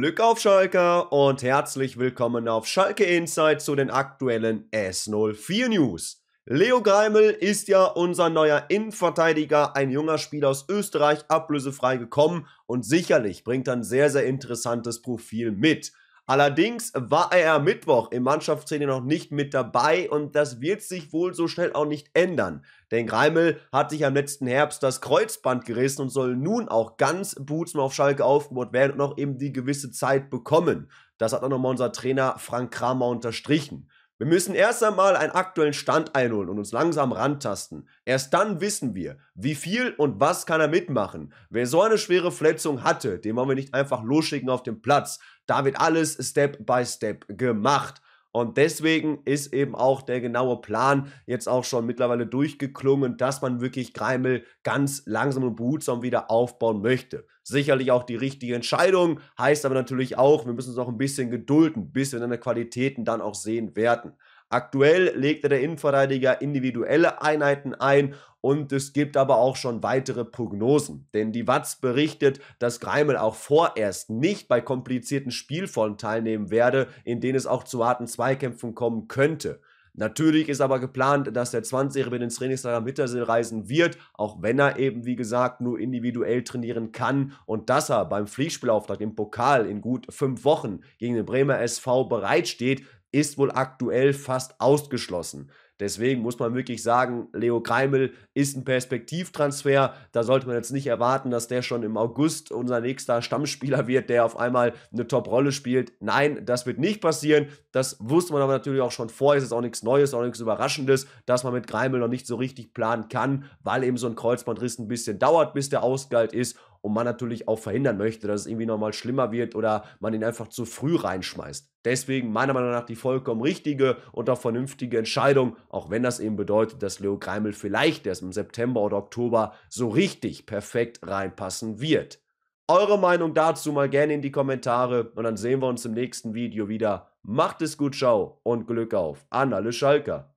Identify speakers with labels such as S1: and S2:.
S1: Glück auf Schalke und herzlich willkommen auf Schalke Insight zu den aktuellen S04 News. Leo Greimel ist ja unser neuer Innenverteidiger, ein junger Spieler aus Österreich, ablösefrei gekommen und sicherlich bringt ein sehr, sehr interessantes Profil mit. Allerdings war er am Mittwoch im Mannschaftstraining noch nicht mit dabei und das wird sich wohl so schnell auch nicht ändern. Denn Greimel hat sich am letzten Herbst das Kreuzband gerissen und soll nun auch ganz Bootsmann auf Schalke aufgebaut werden und auch eben die gewisse Zeit bekommen. Das hat auch nochmal unser Trainer Frank Kramer unterstrichen. Wir müssen erst einmal einen aktuellen Stand einholen und uns langsam rantasten. Erst dann wissen wir, wie viel und was kann er mitmachen. Wer so eine schwere Verletzung hatte, den wollen wir nicht einfach losschicken auf den Platz. Da wird alles Step by Step gemacht. Und deswegen ist eben auch der genaue Plan jetzt auch schon mittlerweile durchgeklungen, dass man wirklich Greimel ganz langsam und behutsam wieder aufbauen möchte. Sicherlich auch die richtige Entscheidung, heißt aber natürlich auch, wir müssen uns auch ein bisschen gedulden, bis wir dann die Qualitäten dann auch sehen werden. Aktuell legte der Innenverteidiger individuelle Einheiten ein und es gibt aber auch schon weitere Prognosen. Denn die Watz berichtet, dass Greimel auch vorerst nicht bei komplizierten Spielformen teilnehmen werde, in denen es auch zu harten Zweikämpfen kommen könnte. Natürlich ist aber geplant, dass der 20-Jährige mit ins Trainingslager Mittersill reisen wird, auch wenn er eben, wie gesagt, nur individuell trainieren kann und dass er beim Pflichtspielauftrag im Pokal in gut fünf Wochen gegen den Bremer SV bereitsteht, ist wohl aktuell fast ausgeschlossen. Deswegen muss man wirklich sagen, Leo Kreimel ist ein Perspektivtransfer. Da sollte man jetzt nicht erwarten, dass der schon im August unser nächster Stammspieler wird, der auf einmal eine Top-Rolle spielt. Nein, das wird nicht passieren. Das wusste man aber natürlich auch schon vorher. Es ist auch nichts Neues, auch nichts Überraschendes, dass man mit Kreimel noch nicht so richtig planen kann, weil eben so ein Kreuzbandriss ein bisschen dauert, bis der ausgalt ist und man natürlich auch verhindern möchte, dass es irgendwie nochmal schlimmer wird oder man ihn einfach zu früh reinschmeißt. Deswegen meiner Meinung nach die vollkommen richtige und auch vernünftige Entscheidung, auch wenn das eben bedeutet, dass Leo Greimel vielleicht erst im September oder Oktober so richtig perfekt reinpassen wird. Eure Meinung dazu mal gerne in die Kommentare und dann sehen wir uns im nächsten Video wieder. Macht es gut, ciao und Glück auf an alle Schalker.